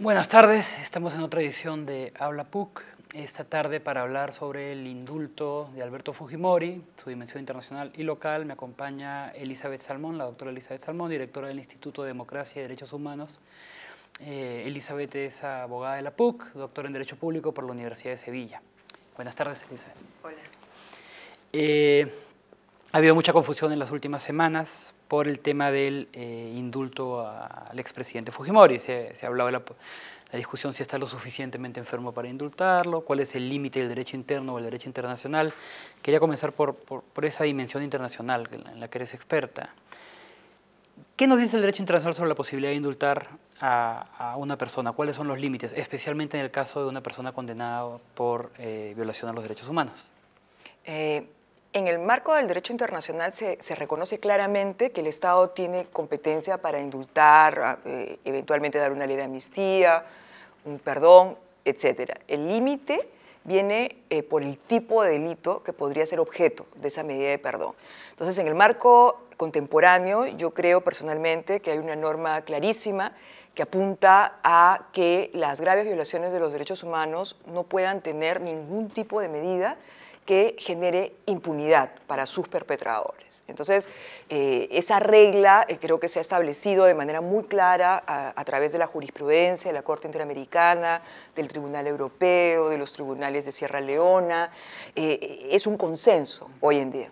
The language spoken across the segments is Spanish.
Buenas tardes, estamos en otra edición de Habla PUC, esta tarde para hablar sobre el indulto de Alberto Fujimori, su dimensión internacional y local. Me acompaña Elizabeth Salmón, la doctora Elizabeth Salmón, directora del Instituto de Democracia y Derechos Humanos. Eh, Elizabeth es abogada de la PUC, doctora en Derecho Público por la Universidad de Sevilla. Buenas tardes, Elizabeth. Hola. Eh, ha habido mucha confusión en las últimas semanas por el tema del eh, indulto al expresidente Fujimori. Se, ha hablado de la, discusión si está lo suficientemente enfermo para indultarlo, cuál es el límite del derecho interno o el derecho internacional. Quería comenzar por, esa dimensión internacional en la que eres experta. ¿Qué nos dice el derecho internacional sobre la posibilidad de indultar a, una persona? ¿Cuáles son los límites, especialmente en el caso de una persona condenada por eh, violación a los derechos humanos? Eh, en el marco del derecho internacional se, reconoce claramente que el Estado tiene competencia para indultar, ah, eh, eventualmente dar una ley de amnistía, un perdón, etc. El límite viene eh, por el tipo de delito que podría ser objeto de esa medida de perdón. Entonces, en el marco contemporáneo, yo creo personalmente que hay una norma clarísima que apunta a que las graves violaciones de los derechos humanos no puedan tener ningún tipo de medida que genere impunidad para sus perpetradores. Entonces, eh, esa regla eh, creo que se ha establecido de manera muy clara a, través de la jurisprudencia de la Corte Interamericana, del Tribunal Europeo, de los tribunales de Sierra Leona. Eh, es un consenso hoy en día.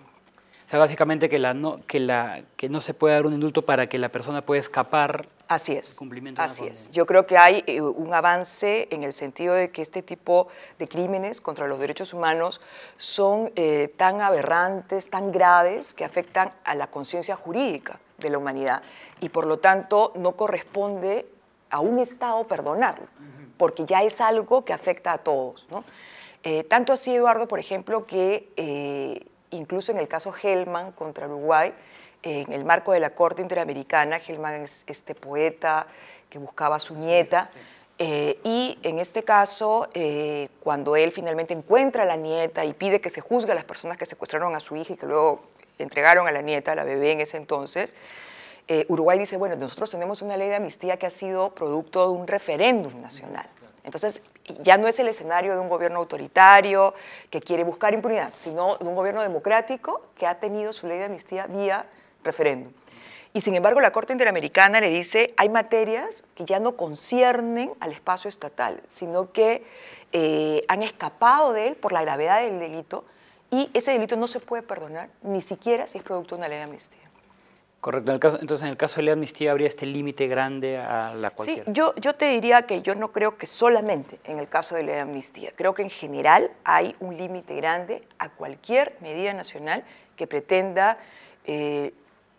O sea, básicamente que, la que, la, que no se puede dar un indulto para que la persona pueda escapar Así es. así es. Yo creo que hay eh, un avance en el sentido de que este tipo de crímenes contra los derechos humanos son eh, tan aberrantes, tan graves, que afectan a la conciencia jurídica de la humanidad y por lo tanto no corresponde a un Estado perdonarlo, porque ya es algo que afecta a todos. ¿no? Eh, tanto así, Eduardo, por ejemplo, que eh, incluso en el caso Hellman contra Uruguay, en el marco de la Corte Interamericana, Gilman es este poeta que buscaba a su nieta, eh, y en este caso, eh, cuando él finalmente encuentra a la nieta y pide que se juzgue a las personas que secuestraron a su hija y que luego entregaron a la nieta, a la bebé en ese entonces, eh, Uruguay dice, bueno, nosotros tenemos una ley de amnistía que ha sido producto de un referéndum nacional. Entonces, ya no es el escenario de un gobierno autoritario que quiere buscar impunidad, sino de un gobierno democrático que ha tenido su ley de amnistía vía referéndum. Y sin embargo, la Corte Interamericana le dice, hay materias que ya no conciernen al espacio estatal, sino que eh, han escapado de él por la gravedad del delito y ese delito no se puede perdonar, ni siquiera si es producto de una ley de amnistía. Correcto. entonces, en el caso de la amnistía habría este límite grande a la cualquiera. Sí, yo, yo te diría que yo no creo que solamente en el caso de la amnistía. Creo que en general hay un límite grande a cualquier medida nacional que pretenda eh,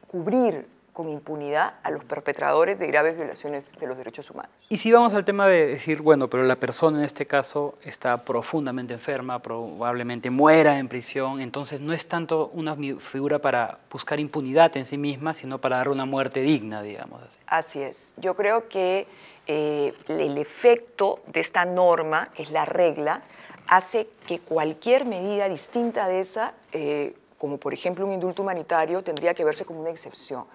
cubrir con impunidad a los perpetradores de graves violaciones de los derechos humanos. Y si vamos al tema de decir, bueno, pero la persona en este caso está profundamente enferma, probablemente muera en prisión, entonces no es tanto una figura para buscar impunidad en sí misma, sino para dar una muerte digna, digamos. Así, es. Yo creo que eh, el efecto de esta norma, que es la regla, hace que cualquier medida distinta de esa... Eh, como por ejemplo un indulto humanitario, tendría que verse como una excepción.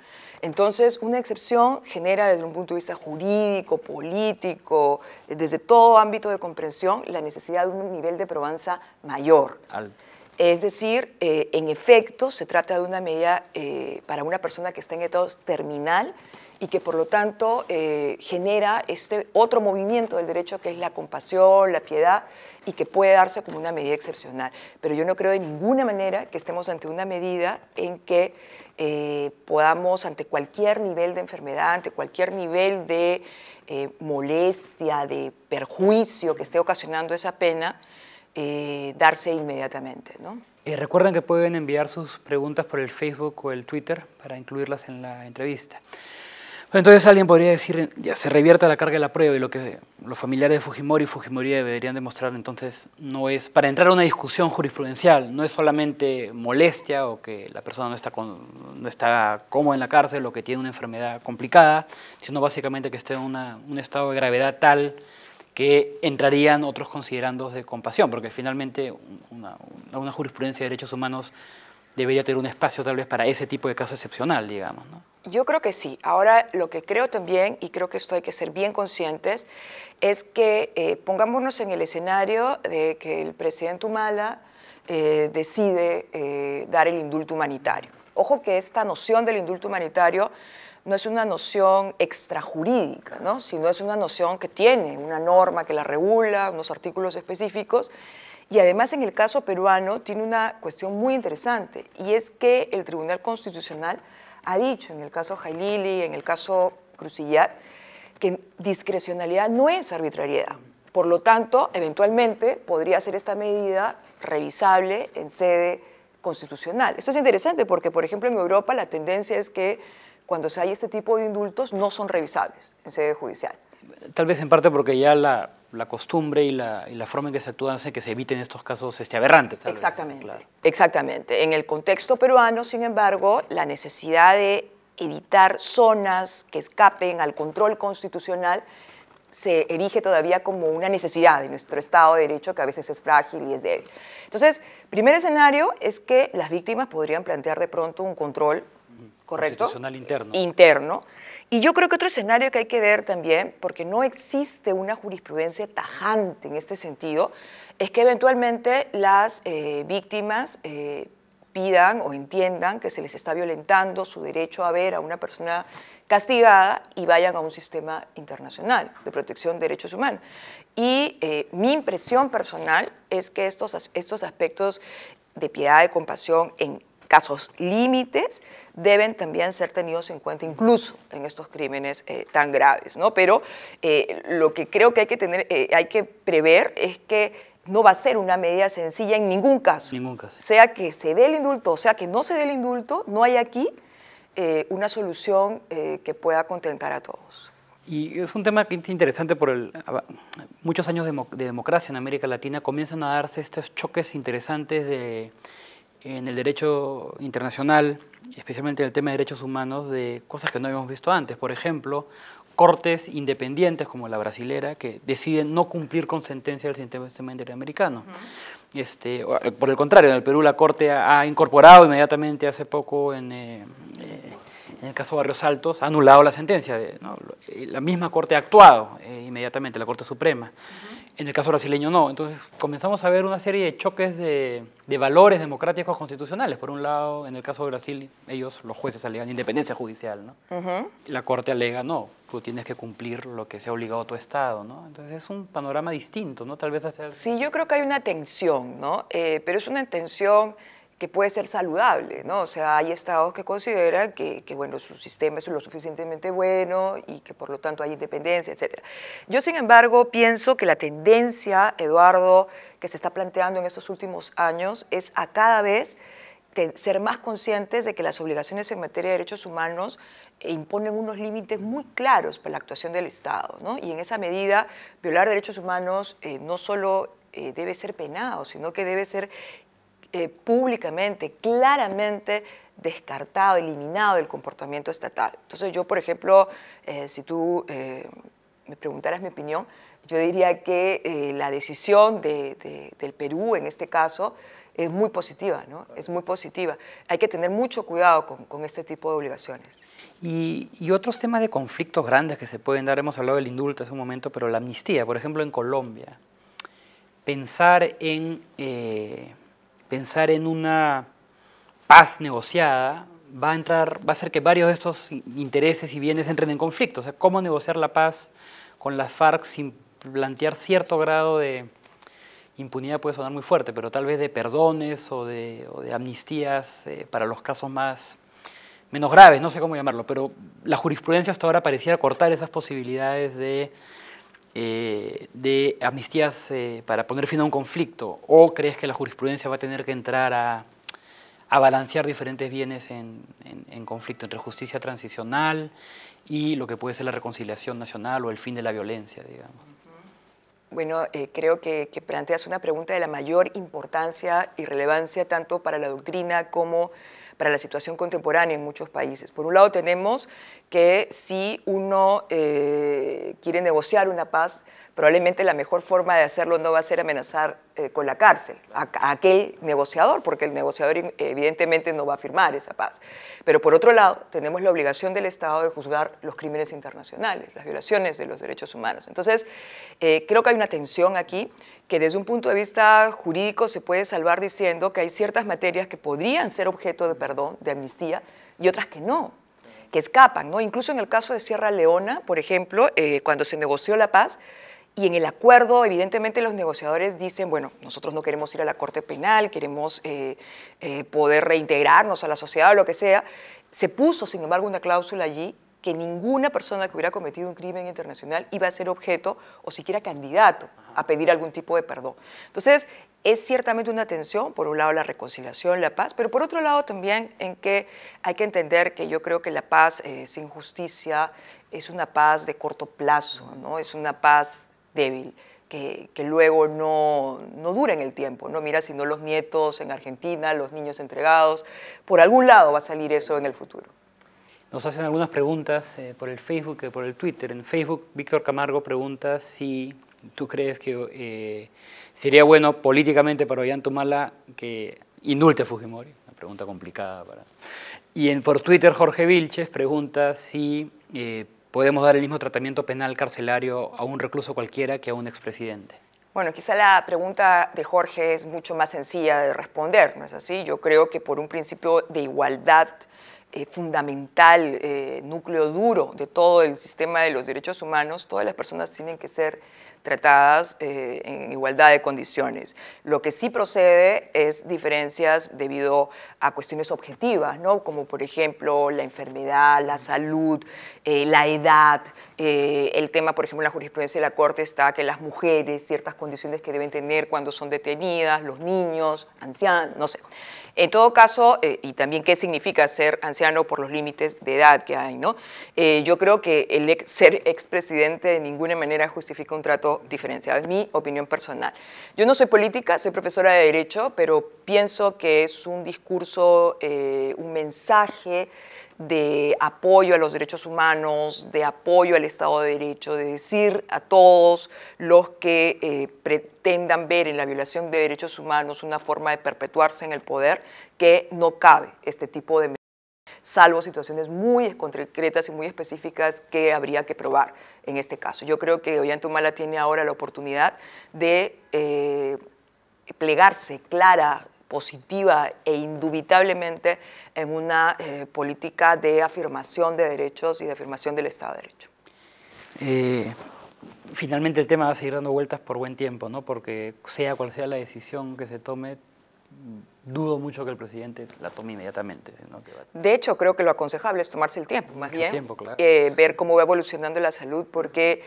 Entonces, una excepción genera desde un punto de vista jurídico, político, eh, desde todo ámbito de comprensión, la necesidad de un nivel de probanza mayor. Es decir, eh, en efecto, se trata de una medida eh, para una persona que está en estado terminal y que por lo tanto genera este otro movimiento del derecho que es la compasión, la piedad, y que puede darse como una medida excepcional. Pero yo no creo de ninguna manera que estemos ante una medida en que eh, podamos, ante cualquier nivel de enfermedad, ante cualquier nivel de eh, molestia, de perjuicio que esté ocasionando esa pena, eh, darse inmediatamente. ¿no? recuerden que pueden enviar sus preguntas por el Facebook o el Twitter para incluirlas en la entrevista. Entonces alguien podría decir, ya se revierte la carga de la prueba y lo que los familiares de Fujimori y Fujimori deberían demostrar entonces no es, para entrar a una discusión jurisprudencial, no es solamente molestia o que la persona no está, no está cómoda en la cárcel o que tiene una enfermedad complicada, sino básicamente que esté en un estado de gravedad tal que entrarían otros considerandos de compasión, porque finalmente una, una jurisprudencia de derechos humanos debería tener un espacio tal vez para ese tipo de caso excepcional, digamos. ¿no? Yo creo que sí. Ahora lo que creo también, y creo que esto hay que ser bien conscientes, es que eh, pongámonos en el escenario de que el presidente Humala eh, decide eh, dar el indulto humanitario. Ojo que esta noción del indulto humanitario no es una noción extrajurídica, ¿no? sino es una noción que tiene una norma que la regula, unos artículos específicos, y además en el caso peruano tiene una cuestión muy interesante, y es que el Tribunal Constitucional ha dicho, en el caso Jailili, en el caso Crucillat, que discrecionalidad no es arbitrariedad. Por lo tanto, eventualmente podría ser esta medida revisable en sede constitucional. Esto es interesante porque, por ejemplo, en Europa la tendencia es que cuando se hay este tipo de indultos no son revisables en sede judicial tal vez en parte porque ya la, costumbre y la, forma en que se actúa hace que se eviten estos casos este, aberrantes. Tal exactamente, exactamente. En el contexto peruano, sin embargo, la necesidad de evitar zonas que escapen al control constitucional se erige todavía como una necesidad de nuestro Estado de Derecho que a veces es frágil y es débil. Entonces, primer escenario es que las víctimas podrían plantear de pronto un control, ¿correcto? Constitucional interno. Interno y yo creo que otro escenario que hay que ver también, porque no existe una jurisprudencia tajante en este sentido, es que eventualmente las eh, víctimas eh, pidan o entiendan que se les está violentando su derecho a ver a una persona castigada y vayan a un sistema internacional de protección de derechos humanos. Y eh, mi impresión personal es que estos, estos aspectos de piedad, de compasión en casos límites deben también ser tenidos en cuenta incluso en estos crímenes eh, tan graves, ¿no? Pero eh, lo que creo que hay que tener, eh, hay que prever es que no va a ser una medida sencilla en ningún caso. Ningún caso. Sea que se dé el indulto, o sea que no se dé el indulto, no hay aquí una solución que pueda contentar a todos. Y es un tema interesante por el, ah, muchos años de democracia en América Latina comienzan a darse estos choques interesantes de en el derecho internacional, especialmente en el tema de derechos humanos, de cosas que no habíamos visto antes. Por ejemplo, cortes independientes como la brasilera que deciden no cumplir con sentencia del sistema, interamericano. este, por el contrario, en el Perú la Corte ha, incorporado inmediatamente hace poco en, eh, eh, el caso Barrios Altos, ha anulado la sentencia. De, La misma Corte ha actuado eh, inmediatamente, la Corte Suprema. En el caso brasileño no. Entonces comenzamos a ver una serie de choques de, valores democráticos constitucionales. Por un lado, en el caso de Brasil, ellos, los jueces, alegan independencia judicial. ¿no? La Corte alega, no, tú tienes que cumplir lo que se ha obligado a tu Estado. ¿no? Entonces es un panorama distinto, ¿no? Tal vez hacer... Sí, yo creo que hay una tensión, ¿no? Eh, pero es una tensión que puede ser saludable, ¿no? O sea, hay estados que consideran que, bueno, su sistema es lo suficientemente bueno y que por lo tanto hay independencia, etc. Yo, sin embargo, pienso que la tendencia, Eduardo, que se está planteando en estos últimos años es a cada vez ser más conscientes de que las obligaciones en materia de derechos humanos eh, imponen unos límites muy claros para la actuación del Estado, ¿no? Y en esa medida, violar derechos humanos eh, no solo eh, debe ser penado, sino que debe ser eh, públicamente, claramente descartado, eliminado del comportamiento estatal. Entonces yo, por ejemplo, eh, si tú eh, me preguntaras mi opinión, yo diría que la decisión del Perú en este caso es muy positiva, ¿no? Es muy positiva. Hay que tener mucho cuidado con, este tipo de obligaciones. Y, otros temas de conflictos grandes que se pueden dar, hemos hablado del indulto hace un momento, pero la amnistía, por ejemplo, en Colombia. Pensar en pensar en una paz negociada va a entrar, va a ser que varios de estos intereses y bienes entren en conflicto. O sea, cómo negociar la paz con las FARC sin plantear cierto grado de impunidad puede sonar muy fuerte, pero tal vez de perdones o de, amnistías eh, para los casos más menos graves, no sé cómo llamarlo, pero la jurisprudencia hasta ahora parecía cortar esas posibilidades de eh, de amnistías eh, para poner fin a un conflicto? ¿O crees que la jurisprudencia va a tener que entrar a, balancear diferentes bienes en, conflicto entre justicia transicional y lo que puede ser la reconciliación nacional o el fin de la violencia, digamos? Bueno, eh, creo que, que, planteas una pregunta de la mayor importancia y relevancia tanto para la doctrina como para la situación contemporánea en muchos países. Por un lado tenemos que si uno eh, quiere negociar una paz, probablemente la mejor forma de hacerlo no va a ser amenazar eh, con la cárcel a, aquel negociador, porque el negociador evidentemente no va a firmar esa paz. Pero por otro lado, tenemos la obligación del Estado de juzgar los crímenes internacionales, las violaciones de los derechos humanos. Entonces, eh, creo que hay una tensión aquí que desde un punto de vista jurídico se puede salvar diciendo que hay ciertas materias que podrían ser objeto de perdón, de amnistía, y otras que no que escapan, ¿no? Incluso en el caso de Sierra Leona, por ejemplo, eh, cuando se negoció la paz, y en el acuerdo, evidentemente, los negociadores dicen, bueno, nosotros no queremos ir a la Corte Penal, queremos eh, eh, poder reintegrarnos a la sociedad o lo que sea. Se puso, sin embargo, una cláusula allí que ninguna persona que hubiera cometido un crimen internacional iba a ser objeto o siquiera candidato a pedir algún tipo de perdón. Entonces, es ciertamente una tensión, por un lado la reconciliación, la paz, pero por otro lado también en que hay que entender que yo creo que la paz eh, sin justicia es una paz de corto plazo, ¿no? es una paz débil. Que, luego no, dura en el tiempo. ¿no? Mira, si no los nietos en Argentina, los niños entregados, por algún lado va a salir eso en el futuro. Nos hacen algunas preguntas eh, por el Facebook y eh, por el Twitter. En Facebook, Víctor Camargo pregunta si ¿Tú crees que eh, sería bueno políticamente para Ollantumala que indulte a Fujimori? Una pregunta complicada. Para... Y en, por Twitter Jorge Vilches pregunta si eh, podemos dar el mismo tratamiento penal carcelario a un recluso cualquiera que a un expresidente. Bueno, quizá la pregunta de Jorge es mucho más sencilla de responder, ¿no es así? Yo creo que por un principio de igualdad eh, fundamental, núcleo duro de todo el sistema de los derechos humanos, todas las personas tienen que ser tratadas eh, en igualdad de condiciones. Lo que sí procede es diferencias debido a cuestiones objetivas, ¿no? como por ejemplo la enfermedad, la salud, eh, la edad. Eh, el tema, por ejemplo, la jurisprudencia de la Corte está que las mujeres, ciertas condiciones que deben tener cuando son detenidas, los niños, ancianos, no sé. En todo caso, eh, y también qué significa ser anciano por los límites de edad que hay, ¿no? Eh, yo creo que el ex, ser expresidente de ninguna manera justifica un trato diferenciado, es mi opinión personal. Yo no soy política, soy profesora de Derecho, pero pienso que es un discurso, eh, un mensaje de apoyo a los derechos humanos, de apoyo al Estado de Derecho, de decir a todos los que eh, pretendan ver en la violación de derechos humanos una forma de perpetuarse en el poder, que no cabe este tipo de medidas, salvo situaciones muy concretas y muy específicas que habría que probar en este caso. Yo creo que Humala tiene ahora la oportunidad de eh, plegarse clara, positiva e indubitablemente en una eh, política de afirmación de derechos y de afirmación del Estado de Derecho. Eh, finalmente el tema va a seguir dando vueltas por buen tiempo, ¿no? porque sea cual sea la decisión que se tome, dudo mucho que el presidente la tome inmediatamente. De hecho, creo que lo aconsejable es tomarse el tiempo, más bien, tiempo, eh, ver cómo va evolucionando la salud, porque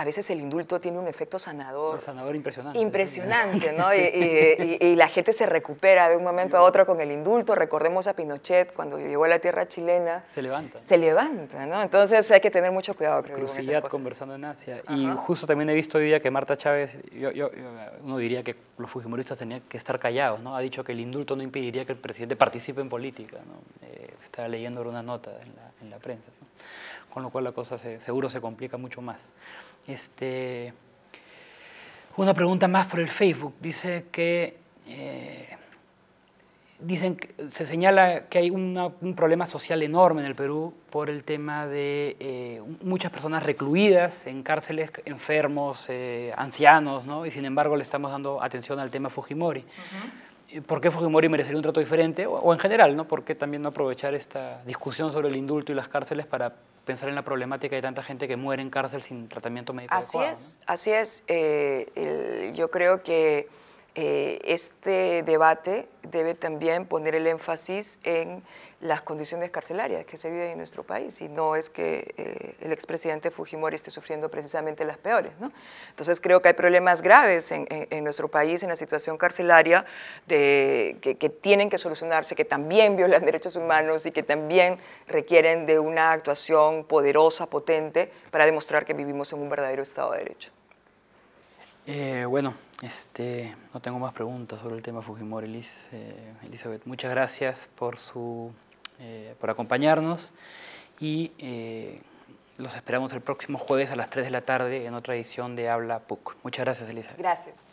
a veces el indulto tiene un efecto sanador. sanador impresionante. Impresionante, ¿no? Y, la gente se recupera de un momento a otro con el indulto. Recordemos a Pinochet cuando llegó a la tierra chilena. Se levanta. Se levanta, ¿no? Entonces hay que tener mucho cuidado, creo. Crucidad conversando en Asia. Y justo también he visto hoy día que Marta Chávez, yo, yo, uno diría que los fujimoristas tenían que estar callados, ¿no? Ha dicho que el indulto no impediría que el presidente participe en política, ¿no? Eh, estaba leyendo una nota en la, en prensa, Con lo cual la cosa seguro se complica mucho más. Este, una pregunta más por el Facebook. Dice que... Eh, dicen se señala que hay un problema social enorme en el Perú por el tema de eh, muchas personas recluidas en cárceles, enfermos, eh, ancianos, ¿no? y sin embargo le estamos dando atención al tema Fujimori. ¿Por qué Fujimori merecería un trato diferente? O, en general, ¿no? ¿por qué también no aprovechar esta discusión sobre el indulto y las cárceles para pensar en la problemática de tanta gente que muere en cárcel sin tratamiento médico así Es, Así es, eh, yo creo que eh, este debate debe también poner el énfasis en las condiciones carcelarias que se viven en nuestro país y no es que eh, el expresidente Fujimori esté sufriendo precisamente las peores. ¿no? Entonces creo que hay problemas graves en, nuestro país, en la situación carcelaria, de, que, tienen que solucionarse, que también violan derechos humanos y que también requieren de una actuación poderosa, potente, para demostrar que vivimos en un verdadero Estado de Derecho. Eh, bueno, este, no tengo más preguntas sobre el tema Fujimori, eh, Elizabeth. Muchas gracias por su eh, por acompañarnos y eh, los esperamos el próximo jueves a las 3 de la tarde en otra edición de Habla PUC. Muchas gracias, Elisa. Gracias.